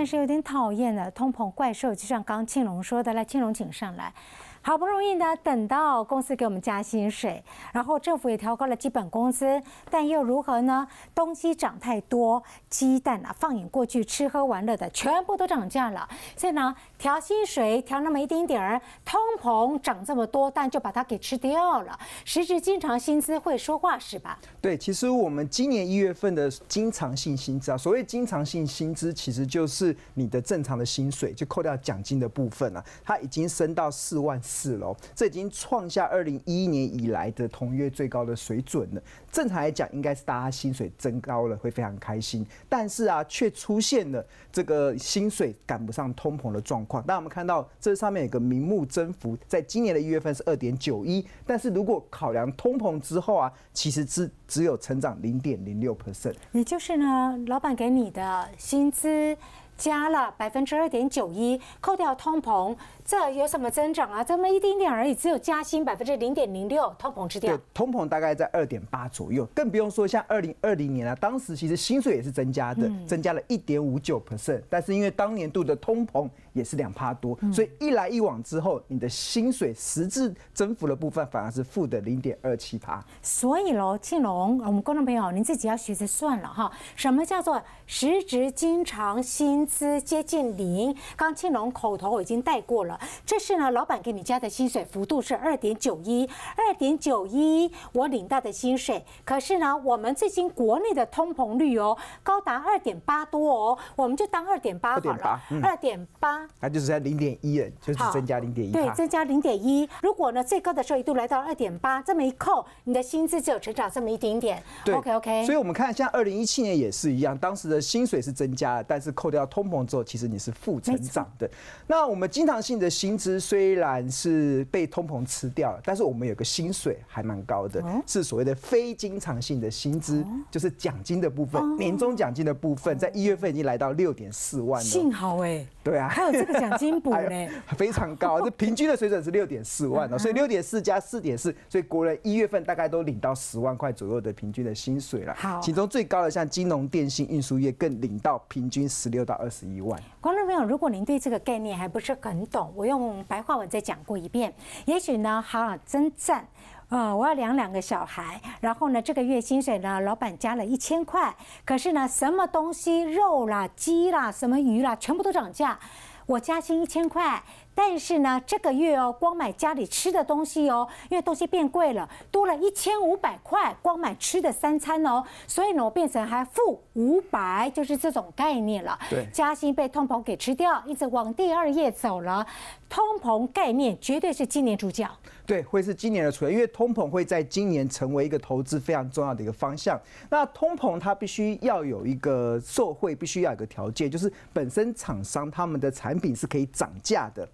但是有点讨厌的通膨怪兽，就像刚庆龙说的来庆龙请上来。好不容易呢，等到公司给我们加薪水，然后政府也调高了基本工资，但又如何呢？东西涨太多，鸡蛋啊，放眼过去，吃喝玩乐的全部都涨价了。所以呢，调薪水调那么一丁点儿，通膨涨这么多，但就把它给吃掉了。实质经常薪资会说话是吧？对，其实我们今年一月份的经常性薪资啊，所谓经常性薪资，其实就是你的正常的薪水，就扣掉奖金的部分了，它已经升到四万。四楼，这已经创下二零一一年以来的同月最高的水准了。正常来讲，应该是大家薪水增高了会非常开心，但是啊，却出现了这个薪水赶不上通膨的状况。那我们看到这上面有个名目增幅，在今年的一月份是二点九一，但是如果考量通膨之后啊，其实只只有成长零点零六 percent。也就是呢，老板给你的薪资加了百分之二点九一，扣掉通膨。这有什么增长啊？这么一丁点而已，只有加薪百分之零点零六，通膨是掉。通膨大概在二点八左右，更不用说像二零二零年啊，当时其实薪水也是增加的，增加了一点五九 percent，但是因为当年度的通膨也是两趴多，所以一来一往之后，你的薪水实质增幅的部分反而是负的零点二七趴。所以喽，庆龙，我们观众朋友，您自己要学着算了哈，什么叫做实质经常薪资接近零？刚庆龙口头已经带过了。这是呢，老板给你加的薪水幅度是二点九一，二点九一，我领到的薪水。可是呢，我们最近国内的通膨率哦，高达二点八多哦，我们就当二点八好了，二点八，那就是在零点一就是增加零点一，对，增加零点一。如果呢最高的时候一度来到二点八，这么一扣，你的薪资只有成长这么一点点。对，OK OK。所以我们看像二零一七年也是一样，当时的薪水是增加了，但是扣掉通膨之后，其实你是负成长的。那我们经常性的。薪资虽然是被通膨吃掉了，但是我们有个薪水还蛮高的，是所谓的非经常性的薪资，就是奖金的部分，年终奖金的部分，在一月份已经来到六点四万了，幸好哎。对啊，还有这个奖金补呢，非常高，这平均的水准是六点四万哦，所以六点四加四点四，所以国人一月份大概都领到十万块左右的平均的薪水了。好，其中最高的像金融、电信、运输业更领到平均十六到二十一万。观众朋友，如果您对这个概念还不是很懂，我用白话文再讲过一遍，也许呢，哈，真赞。呃，我要养两个小孩，然后呢，这个月薪水呢，老板加了一千块，可是呢，什么东西肉啦、鸡啦、什么鱼啦，全部都涨价，我加薪一千块。但是呢，这个月哦，光买家里吃的东西哦，因为东西变贵了，多了一千五百块，光买吃的三餐哦，所以呢，我变成还负五百，就是这种概念了。对，加薪被通膨给吃掉，一直往第二页走了。通膨概念绝对是今年主角。对，会是今年的主角，因为通膨会在今年成为一个投资非常重要的一个方向。那通膨它必须要有一个受惠，必须要有个条件，就是本身厂商他们的产品是可以涨价的。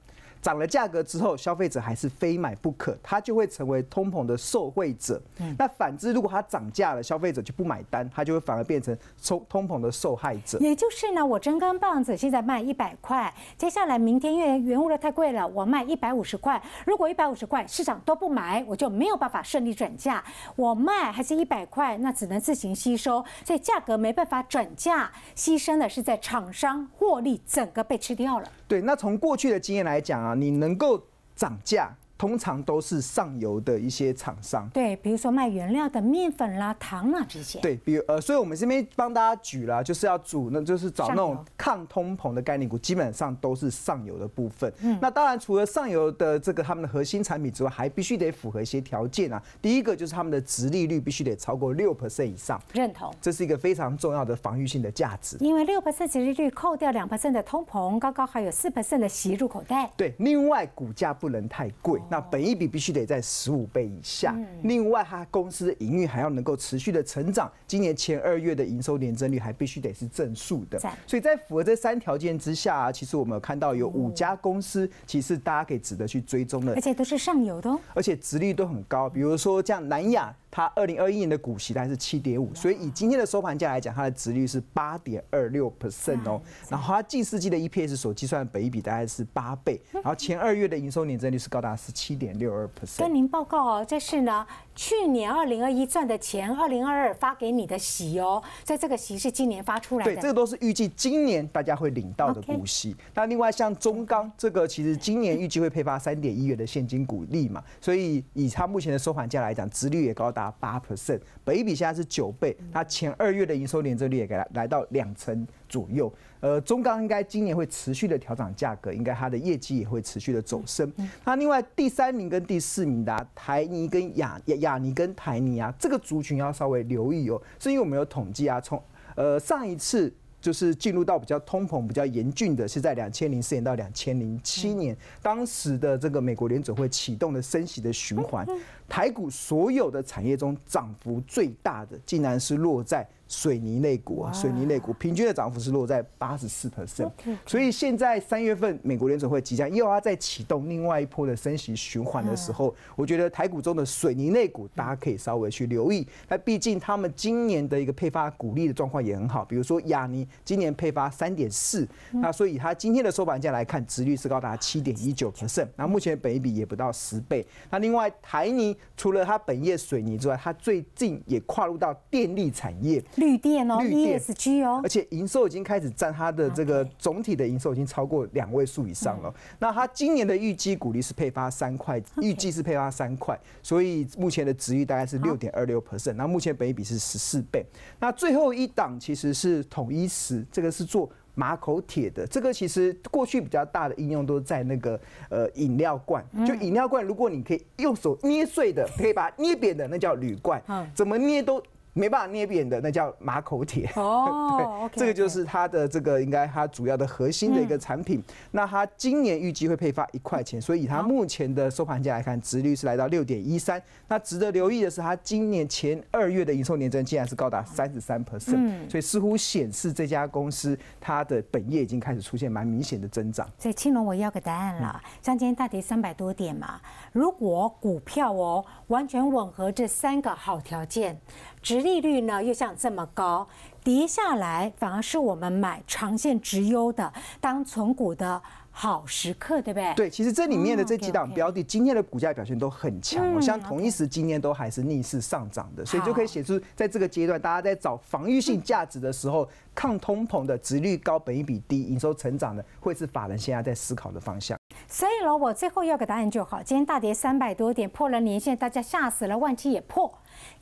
涨了价格之后，消费者还是非买不可，他就会成为通膨的受惠者。那反之，如果它涨价了，消费者就不买单，他就会反而变成通通膨的受害者。也就是呢，我蒸根棒子现在卖一百块，接下来明天因为原物料太贵了，我卖一百五十块。如果一百五十块市场都不买，我就没有办法顺利转价。我卖还是一百块，那只能自行吸收，所以价格没办法转价，牺牲的是在厂商获利整个被吃掉了。对，那从过去的经验来讲啊。你能够涨价？通常都是上游的一些厂商，对，比如说卖原料的面粉啦、糖啦这些。对，比呃，所以我们这边帮大家举啦，就是要煮，那就是找那种抗通膨的概念股，基本上都是上游的部分。嗯，那当然除了上游的这个他们的核心产品之外，还必须得符合一些条件啊。第一个就是他们的殖利率必须得超过六 percent 以上。认同。这是一个非常重要的防御性的价值。因为六 percent 殖利率扣掉两的通膨，高高还有四 percent 的息入口袋。对，另外股价不能太贵。那本一笔必须得在十五倍以下，另外它公司的营运还要能够持续的成长，今年前二月的营收年增率还必须得是正数的。所以在符合这三条件之下，其实我们有看到有五家公司，其实大家可以值得去追踪的。而且都是上游的，哦，而且值率都很高。比如说像南亚，它二零二一年的股息大概是七点五，所以以今天的收盘价来讲，它的值率是八点二六 percent 哦。然后它近世纪的 EPS 所计算的本一笔大概是八倍，然后前二月的营收年增率是高达四。七点六二 percent。跟您报告哦，这是呢，去年二零二一赚的钱，二零二二发给你的息哦，在这个息是今年发出来的。对，这个都是预计今年大家会领到的股息。那另外像中钢这个，其实今年预计会配发三点一元的现金股利嘛，所以以它目前的收盘价来讲，值率也高达八 percent，北比现在是九倍，它前二月的营收年增率也来来到两成左右。呃，中钢应该今年会持续的调涨价格，应该它的业绩也会持续的走升。那另外第三名跟第四名的台泥跟亚亚亚泥跟台泥啊，这个族群要稍微留意哦，是因为我们有统计啊，从呃上一次就是进入到比较通膨比较严峻的是在两千零四年到两千零七年，当时的这个美国联准会启动的升息的循环，台股所有的产业中涨幅最大的，竟然是落在。水泥类股啊，水泥类股平均的涨幅是落在八十四 percent，所以现在三月份美国联储会即将又要再启动另外一波的升息循环的时候，我觉得台股中的水泥类股大家可以稍微去留意。那毕竟他们今年的一个配发股利的状况也很好，比如说亚尼今年配发三点四，那所以它今天的收盘价来看，值率是高达七点一九 percent，那目前本笔也不到十倍。那另外台泥除了它本业水泥之外，它最近也跨入到电力产业。绿电哦，ESG 哦，而且营收已经开始占它的这个总体的营收已经超过两位数以上了。那它今年的预计股利是配发三块，预计是配发三块，所以目前的值域大概是六点二六 percent，那目前本一比是十四倍。那最后一档其实是统一时，这个是做马口铁的，这个其实过去比较大的应用都在那个呃饮料罐，就饮料罐，如果你可以用手捏碎的，可以把它捏扁的，那叫铝罐，怎么捏都。没办法捏扁的，那叫马口铁哦。对，这个就是它的这个应该它主要的核心的一个产品。那它今年预计会配发一块钱，所以它目前的收盘价来看，值率是来到六点一三。那值得留意的是，它今年前二月的营收年增竟然是高达三十三 percent，所以似乎显示这家公司它的本业已经开始出现蛮明显的增长。所以青龙我要个答案了，像今天大跌三百多点嘛？如果股票哦完全吻合这三个好条件。殖利率呢又像这么高，跌下来反而是我们买长线直优的当存股的好时刻，对不对？对，其实这里面的这几档标的，今天的股价表现都很强，像同一时今天都还是逆势上涨的，所以就可以写出，在这个阶段大家在找防御性价值的时候，抗通膨的、值率高、本益比低、营收成长的，会是法人现在在思考的方向。所以呢，我最后要给答案就好。今天大跌三百多点，破了年线，大家吓死了，万企也破。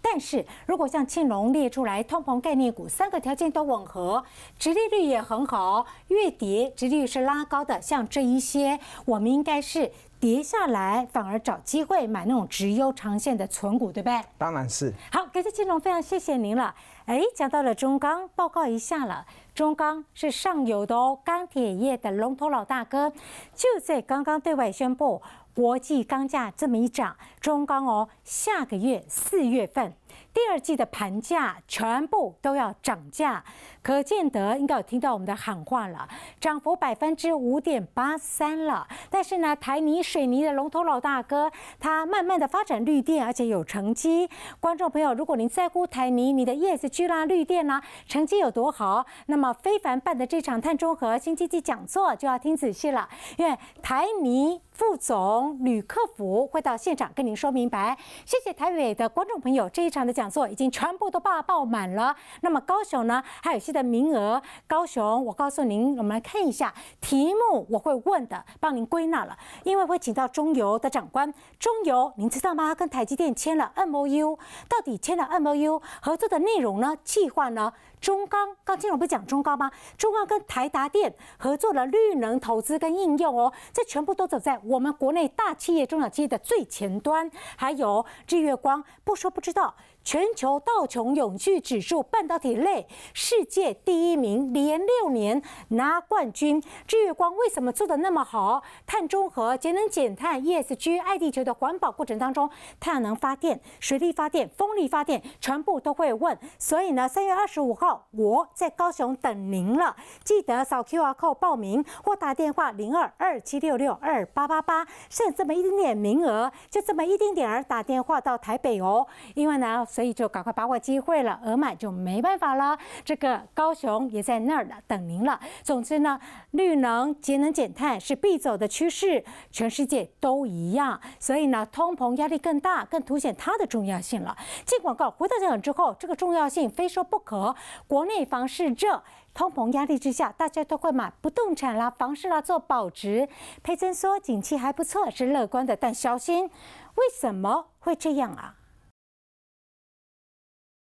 但是如果像庆龙列出来，通膨概念股三个条件都吻合，殖利率也很好，月底殖利率是拉高的，像这一些，我们应该是。跌下来反而找机会买那种直优长线的存股，对不对？当然是。好，感谢金龙，非常谢谢您了。哎，讲到了中钢，报告一下了。中钢是上游的哦，钢铁业的龙头老大哥，就在刚刚对外宣布，国际钢价这么一涨，中钢哦，下个月四月份。第二季的盘价全部都要涨价，可见得应该有听到我们的喊话了，涨幅百分之五点八三了。但是呢，台泥水泥的龙头老大哥，他慢慢的发展绿电，而且有成绩。观众朋友，如果您在乎台泥，你的叶子居拉绿电呢，成绩有多好？那么非凡办的这场碳中和新经济讲座就要听仔细了，因为台泥副总吕客服会到现场跟您说明白。谢谢台北的观众朋友，这一场。的讲座已经全部都爆爆满了。那么高雄呢，还有一些的名额。高雄，我告诉您，我们来看一下题目，我会问的，帮您归纳了。因为会请到中油的长官。中油，您知道吗？跟台积电签了 MOU，到底签了 MOU 合作的内容呢？计划呢？中钢，刚金融不讲中钢吗？中钢跟台达电合作了绿能投资跟应用哦。这全部都走在我们国内大企业、中小企业的最前端。还有日月光，不说不知道。全球道琼永续指数半导体类世界第一名，连六年拿冠军。日月光为什么做的那么好？碳中和、节能减碳、ESG、爱地球的环保过程当中，太阳能发电、水力发电、风力发电全部都会问。所以呢，三月二十五号我在高雄等您了，记得扫 QR Code 报名或打电话零二二七六六二八八八，剩这么一点点名额，就这么一丁点儿，打电话到台北哦。因为呢。所以就赶快把握机会了，额满就没办法了。这个高雄也在那儿等您了。总之呢，绿能、节能、减碳是必走的趋势，全世界都一样。所以呢，通膨压力更大，更凸显它的重要性了。进广告回到现场之后，这个重要性非说不可。国内房市热，通膨压力之下，大家都会买不动产啦、房市啦做保值。配增。说，景气还不错，是乐观的，但小心。为什么会这样啊？